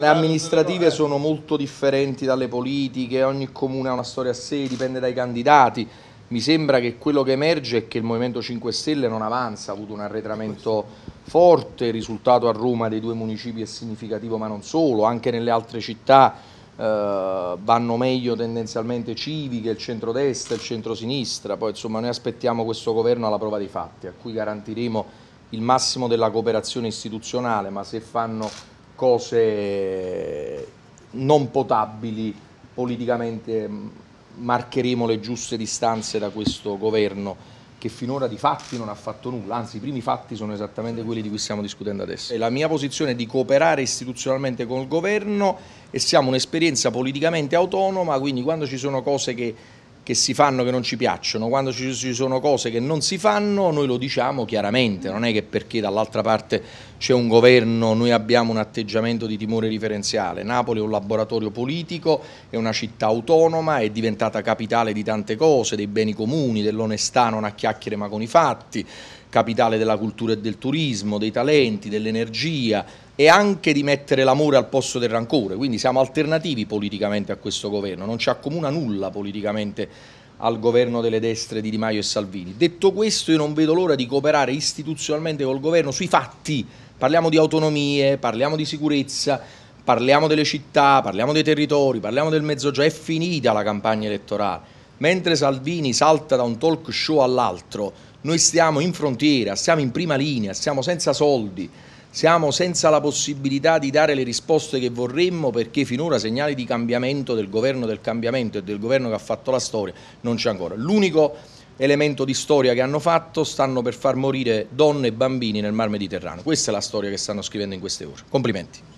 Le amministrative sono molto differenti dalle politiche, ogni comune ha una storia a sé, dipende dai candidati. Mi sembra che quello che emerge è che il Movimento 5 Stelle non avanza, ha avuto un arretramento forte, il risultato a Roma dei due municipi è significativo ma non solo, anche nelle altre città eh, vanno meglio tendenzialmente civiche, il centro centrodestra, il centro-sinistra, poi insomma noi aspettiamo questo governo alla prova dei fatti, a cui garantiremo il massimo della cooperazione istituzionale, ma se fanno cose non potabili politicamente mm, marcheremo le giuste distanze da questo governo che finora di fatti non ha fatto nulla, anzi i primi fatti sono esattamente quelli di cui stiamo discutendo adesso. La mia posizione è di cooperare istituzionalmente con il governo e siamo un'esperienza politicamente autonoma, quindi quando ci sono cose che che si fanno che non ci piacciono, quando ci sono cose che non si fanno noi lo diciamo chiaramente, non è che perché dall'altra parte c'è un governo noi abbiamo un atteggiamento di timore riferenziale, Napoli è un laboratorio politico, è una città autonoma, è diventata capitale di tante cose, dei beni comuni, dell'onestà non a chiacchiere ma con i fatti, capitale della cultura e del turismo, dei talenti, dell'energia, e anche di mettere l'amore al posto del rancore, quindi siamo alternativi politicamente a questo governo, non ci accomuna nulla politicamente al governo delle destre di Di Maio e Salvini. Detto questo io non vedo l'ora di cooperare istituzionalmente col governo sui fatti, parliamo di autonomie, parliamo di sicurezza, parliamo delle città, parliamo dei territori, parliamo del mezzogiorno, è finita la campagna elettorale. Mentre Salvini salta da un talk show all'altro, noi stiamo in frontiera, stiamo in prima linea, stiamo senza soldi, siamo senza la possibilità di dare le risposte che vorremmo perché finora segnali di cambiamento del governo del cambiamento e del governo che ha fatto la storia non c'è ancora. L'unico elemento di storia che hanno fatto stanno per far morire donne e bambini nel Mar Mediterraneo. Questa è la storia che stanno scrivendo in queste ore. Complimenti.